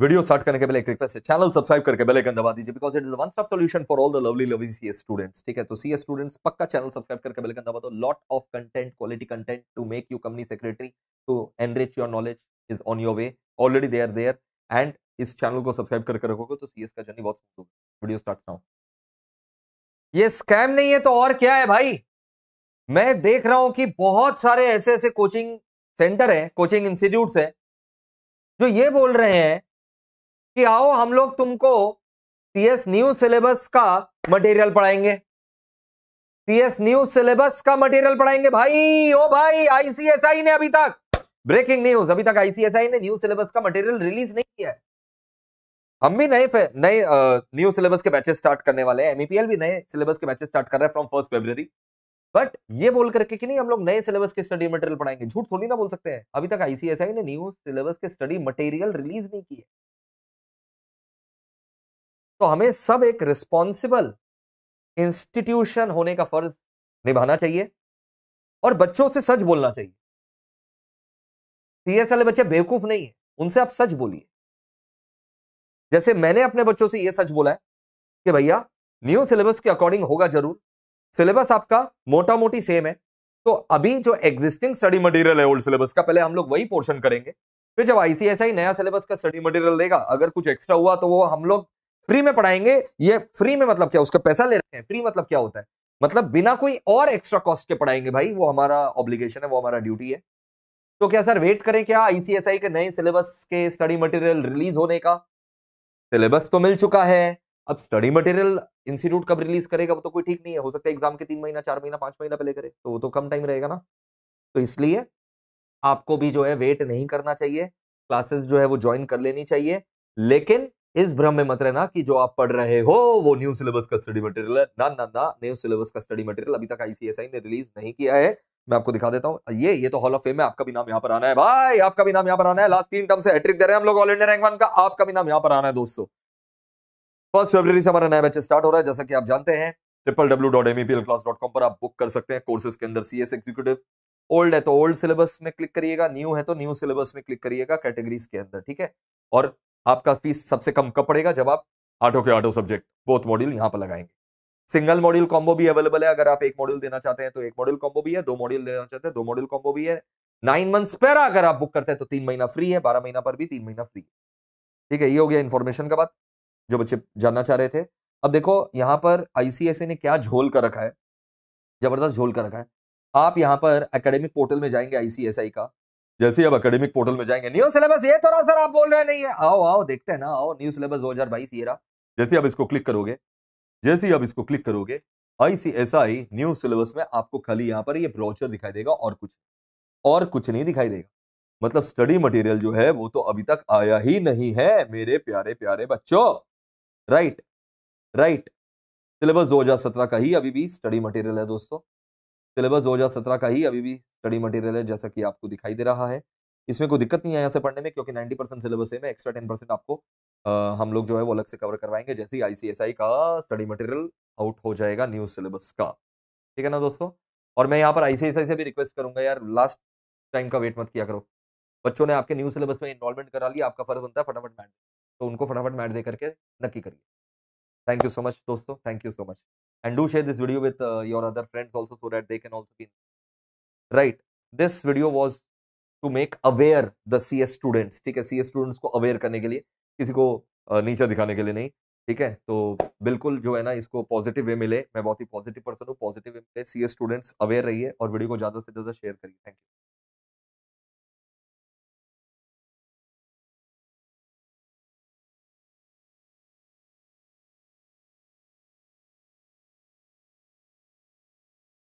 video start करने के पहले एक रिक्वेस्ट है चैनल सब्सक्राइब करके बेल आइकन दबा दीजिए because it is one stop solution for all the lovely lovely CS students ठीक है तो सीएस स्टूडेंट्स पक्का चैनल सब्सक्राइब करके बेल आइकन दबा दो lot of content quality content to make you company secretary to enrich your knowledge is on your way already they are there and इस channel को subscribe करके रखोगे तो CS का जर्नी बहुत स्मूथ होगा वीडियो स्टार्ट नाउ ये scam नहीं है तो और क्या है भाई मैं देख रहा हूं कि बहुत सारे ऐसे ऐसे कोचिंग सेंटर है कोचिंग इंस्टीट्यूट है जो ये बोल रहे हैं कि आओ हम लोग तुमको सीएस न्यू सिलेबस का मटेरियल पढ़ाएंगे सीएस न्यू सिलेबस का मटेरियल पढ़ाएंगे भाई ओ भाई आईसीएसआई ने अभी तक ब्रेकिंग न्यूज अभी तक आईसीएसआई ने न्यू सिलेबस का मटेरियल रिलीज नहीं किया है हम भी नए नए न्यू सिलेबस के बैचेस स्टार्ट करने वाले हैं एमईपीएल e भी नए सिलेबस के बैचेस स्टार्ट कर रहे हैं फ्रॉम फर्स्ट फेब्रवरी बट ये बोल करके कि नहीं हम लोग नए सिलेबस के स्टडी मटेरियल पढ़ाएंगे झूठ थोड़ी ना बोल सकते हैं अभी तक आईसीएसआई ने न्यू सिलेबस के स्टडी मटेरियल रिलीज नहीं किया तो हमें सब एक रिस्पॉन्सिबल इंस्टीट्यूशन होने का फर्ज निभाना चाहिए और बच्चों से सच बोलना चाहिए सीरियस वाले बच्चे बेवकूफ नहीं है उनसे आप सच बोलिए जैसे मैंने अपने बच्चों से यह सच बोला है कि भैया न्यू सिलेबस के अकॉर्डिंग होगा जरूर सिलेबस आपका मोटा मोटी सेम है तो अभी जो एग्जिस्टिंग स्टडी मटेरियल है ओल्ड सिलेबस का पहले हम लोग वही पोर्शन करेंगे फिर जब आईसीएसआई नया सिलेबस का स्टडी मटेरियल देगा अगर कुछ एक्स्ट्रा हुआ तो वो हम लोग फ्री में पढ़ाएंगे ये फ्री में मतलब क्या उसका पैसा ले रहे हैं फ्री मतलब क्या होता है मतलब बिना कोई और एक्स्ट्रा कॉस्ट के पढ़ाएंगे भाई वो हमारा ऑब्लिगेशन है वो हमारा ड्यूटी है तो क्या सर वेट करें क्या आईसीएसआई e के नए सिलेबस के स्टडी मटेरियल रिलीज होने का सिलेबस तो मिल चुका है अब स्टडी मटेरियल इंस्टीट्यूट कब रिलीज करेगा वो तो कोई ठीक नहीं है हो सकता है एग्जाम के तीन महीना चार महीना पांच महीना पहले करे तो वो तो कम टाइम रहेगा ना तो इसलिए आपको भी जो है वेट नहीं करना चाहिए क्लासेस जो है वो ज्वाइन कर लेनी चाहिए लेकिन इस भ्रम में मत रहना कि जो आप पढ़ रहे हो वो न्यू सिलेबस का स्टडी मटेरियल है ना ना ना न्यू सिलेबस का स्टडी मटेरियल अभी तक आईसीएसआई ने रिलीज नहीं किया है मैं आपको दिखा देता हूं ये ये तो हॉल ऑफ फेम है आपका भी नाम यहां पर आना है भाई आपका भी नाम यहां पर आना है लास्ट तीन टर्म से हैट्रिक दे रहे हैं हम लोग ऑल इंडिया रैंक वन का आपका भी नाम यहां पर आना है दोस्तों फर्स्ट फरवरी से हमारा नया बैच स्टार्ट हो रहा है जैसा कि आप जानते हैं triple W dot M E P L class dot com पर आप बुक कर सकते हैं कोर्सेस के अंदर सी एस एग्जीक्यूटिव ओल्ड है तो ओल्ड सिलेबस में क्लिक करिएगा न्यू है तो न्यू सिलेबस में क्लिक करिएगा कैटेगरीज के अंदर ठीक है और आपका फीस सबसे कम कब पड़ेगा जब आप आठों के आठों सब्जेक्ट बोथ मॉड्यूल यहाँ पर लगाएंगे सिंगल मॉड्यूल कॉम्बो भी अवेलेबल है अगर आप एक मॉड्यूल देना चाहते हैं तो एक मॉड्यूल कॉम्बो भी है दो मॉड्यूल देना चाहते हैं तो दो मॉड्यूल कॉम्बो भी है नाइन मंथ्स पैरा अगर आप बुक करते हैं तो तीन महीना फ्री है बारह महीना पर भी तीन महीना फ्री है ठीक है ये हो गया इन्फॉर्मेशन का बात जो बच्चे जानना चाह रहे थे अब देखो यहाँ पर आईसीएसए e ने क्या झोल कर रखा है जबरदस्त झोल कर रखा है आप यहाँ पर एकेडमिक पोर्टल में जाएंगे आईसीएसआई e का जैसे अब अकेडमिक पोर्टल में जाएंगे न्यू सिलेबस ये थोड़ा सर आप बोल रहे नहीं है आओ आओ देखते हैं ना आओ न्यू सिलेबस दो हजार बाईस जैसे अब इसको क्लिक करोगे जैसे ही आप इसको क्लिक करोगे आईसीएसआई न्यू सिलेबस में आपको खाली यहाँ पर ये ब्रोचर दिखाई देगा और कुछ और कुछ नहीं दिखाई देगा मतलब स्टडी मटेरियल जो है वो तो अभी तक आया ही नहीं है मेरे प्यारे प्यारे बच्चों राइट राइट सिलेबस 2017 का ही अभी भी स्टडी मटेरियल है दोस्तों सिलेबस सत्रह का ही अभी भी स्टडी मटेरियल है जैसा कि आपको दिखाई दे रहा है इसमें कोई दिक्कत नहीं है यहाँ से पढ़ने में क्योंकि 90 परसेंट सिलेबस है एक्स्ट्रा 10 परसेंट आपको आ, हम लोग जो है वो अलग से कवर करवाएंगे जैसे ही आईसीएसआई का स्टडी मटेरियल आउट हो जाएगा न्यू सिलेबस का ठीक है ना दोस्तों और मैं यहाँ पर आईसीएसआई से भी रिक्वेस्ट करूंगा यार लास्ट टाइम का वेट मत किया करो बच्चों ने आपके न्यू सिलेबस में इन्वॉल्वमेंट करा लिया आपका फर्ज बनता है फटाफट मैट तो उनको फटाफट मैट दे करके नक्की करिए थैंक यू सो मच दोस्तों thank you so much and do share this video with uh, your other friends also so that they can also be right this video was to make aware the cs students ठीक है cs students ko aware करने के लिए किसी को नीचा दिखाने के लिए नहीं ठीक है तो बिल्कुल जो है ना इसको पॉजिटिव वे मिले मैं बहुत ही पॉजिटिव पर्सन हूँ पॉजिटिव वे मिले सी स्टूडेंट्स अवेयर रहिए और वीडियो को ज़्यादा से ज़्यादा शेयर करिए थैंक यू